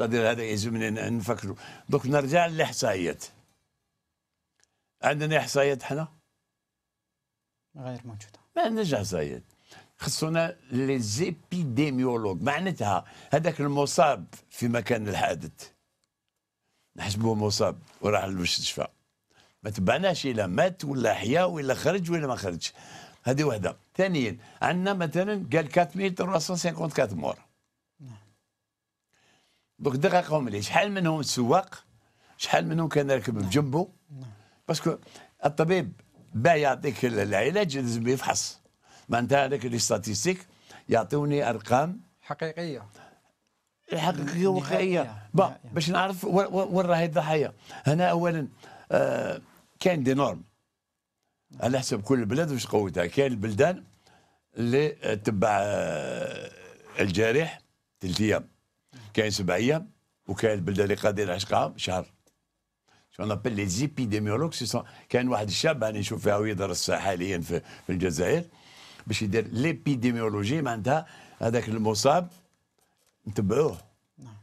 جميل هذا يلزمنا نفكروا دوك نرجع للاحصائيات عندنا احصائيات حنا غير موجوده ما عندناش احصائيات خصونا لي زيبيديميولوج معناتها هذاك المصاب في مكان الحادث نحسبوه مصاب وراح للمستشفى ما تبعناش الا مات ولا حيا ولا خرج ولا ما خرجش هذه وحده ثانيا عندنا مثلا قال 4354 مور دوك دققهم لي شحال منهم السواق شحال منهم كان راكب نعم. بجنبه نعم. باسكو الطبيب با يعطيك العلاج لازم يفحص معناتها هذاك لي ستاتيستيك يعطوني ارقام حقيقيه الحقيقيه والواقعيه باش نعرف وين راهي الضحيه هنا اولا آه كاين دي نورم على حسب كل بلاد واش قوتها كاين البلدان اللي تبع آه، الجارح ثلاث ايام كاين سبع ايام وكاين البلدان اللي قادرين عشقها شهر شو نابل لي زيبيديميولوج كان واحد الشاب انا نشوف فيها ويدرس حاليا في, في الجزائر باش يدير ليبيديميولوجي معناتها هذاك المصاب نتبعوه نعم.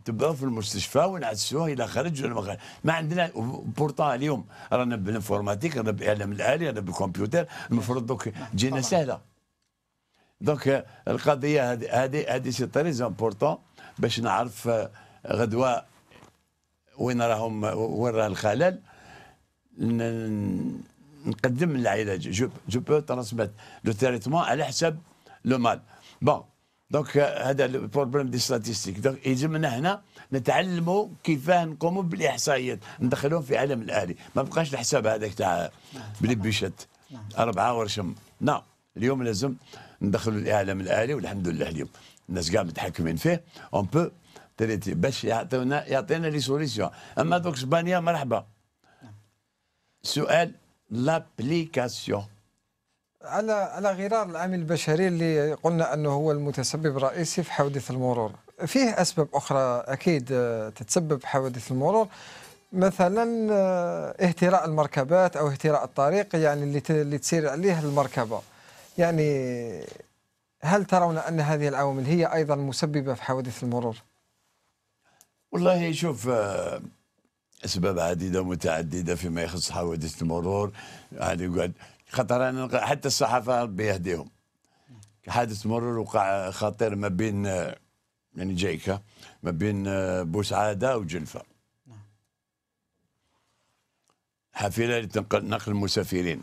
نتبعوه في المستشفى ونعسوه الى خرج ولا ما خرج ما عندنا بورطا اليوم رانا بالانفورماتيك رانا بالاعلام الالي رانا بالكمبيوتر المفروض دوك تجينا نعم، سهله دونك القضيه هذه هذه سي تري امبورطون باش نعرف آه، غدوه وين راهم وين راه الخلل نقدم العلاج جو جو بو ترانسميت لو تريتمون على حسب لو مال بون دونك هذا البروبليم دي ستاتيستيك دونك يلزمنا هنا نتعلموا كيفاه نقوموا بالاحصائيات ندخلوهم في عالم الاهلي ما بقاش الحساب هذاك تاع بلي اربعه ورشم لا اليوم لازم ندخلوا الاعلام الاهلي والحمد لله اليوم الناس كاع متحكمين فيه اون بو تريتي باش يعطينا يعطينا لي سوليسيون اما دوك اسبانيا مرحبا سؤال لابليكاسيون على على غرار العامل البشري اللي قلنا انه هو المتسبب الرئيسي في حوادث المرور فيه اسباب اخرى اكيد آه، تتسبب في حوادث المرور مثلا آه، اهتراء المركبات او اهتراء الطريق يعني اللي اللي تسير عليه المركبه يعني هل ترون ان هذه العوامل هي ايضا مسببه في حوادث المرور والله شوف آه، اسباب عديده متعدده فيما يخص حوادث المرور يعني خطرا حتى الصحافه ربي يهديهم حادث مرور وقع خطير ما بين يعني جايكا ما بين بوسعاده وجلفه حافله لتنقل نقل المسافرين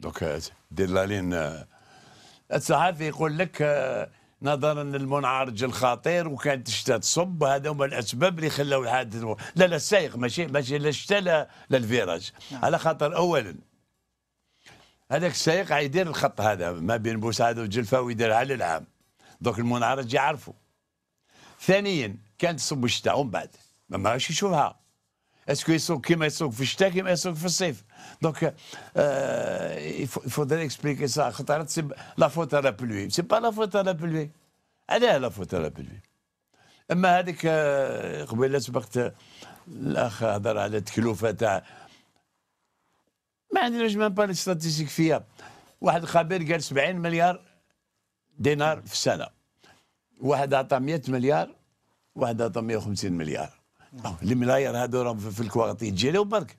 دوك دير لالين الصحافي يقول لك نظرا للمنعرج الخطير وكانت الشتاء تصب هذا هما الاسباب اللي خلاو الحادث لا لا السائق ماشي ماشي لا الشتاء لا الفيراج نعم. على خاطر اولا هذاك السائق يدير الخط هذا ما بين بوسعاده وجلفة ويديرها للعام دوك المنعرج يعرفوا ثانيا كانت تصب الشتاء ومن بعد ما ماهوش يشوفها اسكو يسوق كيما يسوق في الشتاء كيما يسوق في الصيف دونك يفودري اكسبليكي سا خاطر تسب لا فوت لا بلوي سي با لا فوت لا بلوي علاه لا فوت لا بلوي اما هذيك آه، قبيله سبقت الاخ هضر على التكلفه تاع ما عندناش ميم بان ستاتيستيك فيها واحد الخبير قال 70 مليار دينار في السنه واحد عطى 100 مليار واحد عطى 150 مليار الملاير هذو راهم في الكواغطي ديالو برك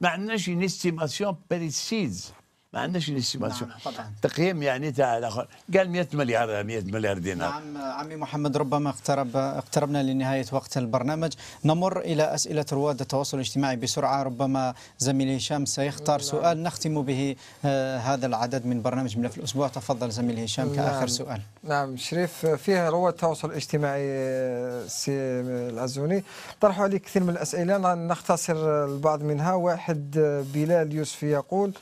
ما عندناش ان استيماسيون بريسيز ما عندناش الاستيماسيون نعم طبعا تقييم يعني تاع الاخر قال 100 مليار 100 مليار دينار نعم عمي محمد ربما اقترب اقتربنا لنهايه وقت البرنامج نمر الى اسئله رواد التواصل الاجتماعي بسرعه ربما زميلي هشام سيختار سؤال نختم به آه، هذا العدد من برنامج ملف الاسبوع تفضل زميلي هشام نعم كاخر سؤال نعم شريف فيها رواد التواصل الاجتماعي آه، سي آه، العزوني طرحوا عليك كثير من الاسئله نختصر البعض منها واحد بلال يوسف يقول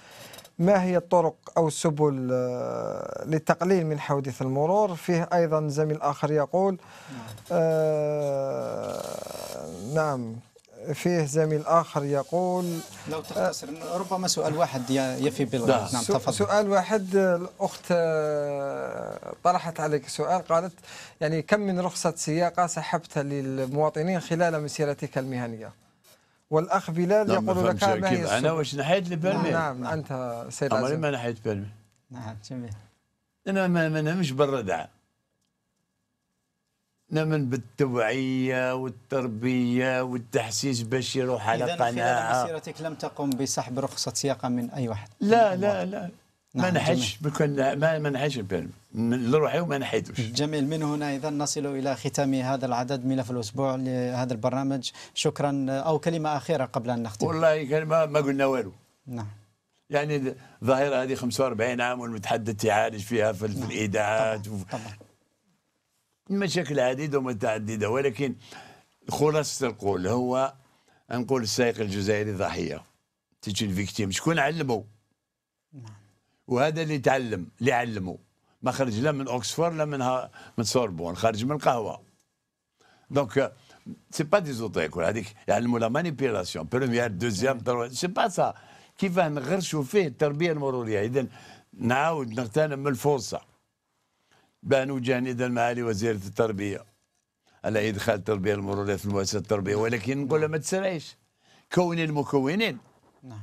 ما هي الطرق أو السبل آه، للتقليل من حوادث المرور فيه أيضا زميل آخر يقول نعم. آه نعم فيه زميل آخر يقول لو تختصر ربما سؤال واحد يفي بال نعم, نعم، تفضل سؤال واحد الأخت آه، طرحت عليك سؤال قالت يعني كم من رخصة سياقة سحبت للمواطنين خلال مسيرتك المهنية والاخ بلال نعم، يقول لك ما هي انا واش نحيت البلمي نعم, نعم انت سيد عمري ما نحيت بلمي نعم جميل انا ما, نهمش نمش بالردعه نمن بالتوعية والتربية والتحسيس باش يروح على قناعة إذا مسيرتك لم تقم بسحب رخصة سياقة من أي واحد لا لا لا ما نعم، نحجش ما نحجش البيرمي لروحي وما نحيدوش جميل من هنا اذا نصل الى ختام هذا العدد ملف الاسبوع لهذا البرنامج شكرا او كلمه اخيره قبل ان نختم والله كلمه ما قلنا والو نعم يعني الظاهره هذه 45 عام والمتحدث يعالج فيها في نعم. الإيداعات طبعا. و... طبعا. مشاكل عديده ومتعدده ولكن خلاصه القول هو نقول السائق الجزائري ضحيه تجي الفيكتيم شكون علمه نعم. وهذا اللي تعلم اللي علمه ما خرج لا من اوكسفورد لا من من سوربون خارج من القهوه دونك سي با ديزوتيك هذيك يعلموا لا مانيبيلاسيون بروميير دوزيام ترويام سي با سا كيفاه نغرسوا فيه التربيه المروريه اذا نعاود نغتنم الفرصه جاني اذا معالي وزيره التربيه على ادخال التربيه المروريه في المؤسسه التربيه ولكن نقول ما تسرعيش كوني المكونين نعم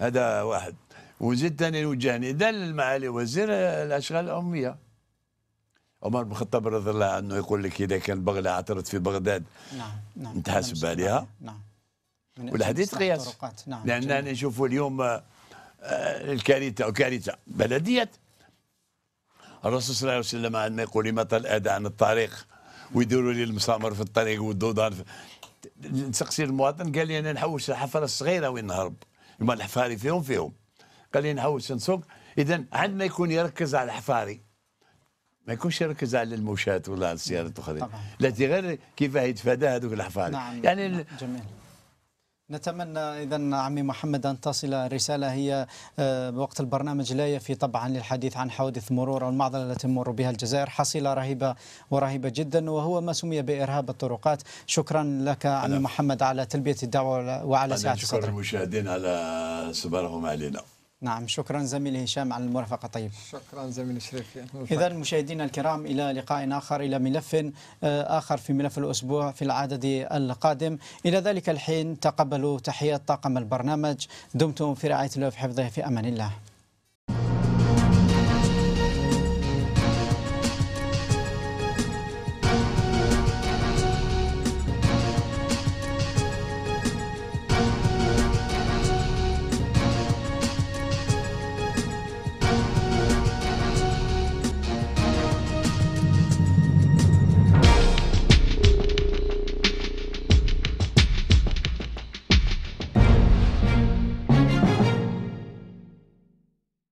هذا واحد وزير ثاني وجهني اذا المعالي وزير الاشغال الاميه عمر بن الخطاب رضي الله عنه يقول لك اذا كان بغله عثرت في بغداد نعم نعم نتحاسب عليها نعم والحديث قياس نعم لان نشوفوا اليوم آه، الكارثه وكارثه بلديه الرسول صلى الله عليه وسلم عندما يقول متى الاذى عن الطريق ويديروا لي المسامر في الطريق والدودان نسقسي المواطن قال لي انا نحوش الحفره الصغيره وين نهرب يما الحفاري فيهم فيهم قال لي نهوس نسوق اذا عندما يكون يركز على الحفاري ما يكونش يركز على الموشات ولا على السيارات الاخرى التي غير كيف يتفادى هذوك الحفاري نعم, نعم، يعني نعم جميل نتمنى اذا عمي محمد ان تصل رساله هي آه، وقت البرنامج لا يفي طبعا للحديث عن حوادث مرور المعضله التي تمر بها الجزائر حصيله رهيبه ورهيبه جدا وهو ما سمي بارهاب الطرقات شكرا لك عمي محمد على تلبيه الدعوه وعلى سعه صدرك شكرا المشاهدين على صبرهم علينا نعم شكرا زميلي هشام على المرافقة طيب شكرا زميلي شريف إذا مشاهدينا الكرام إلى لقاء آخر إلى ملف آه، آخر في ملف الأسبوع في العدد القادم إلى ذلك الحين تقبلوا تحية طاقم البرنامج دمتم في رعاية الله وفي حفظه في أمان الله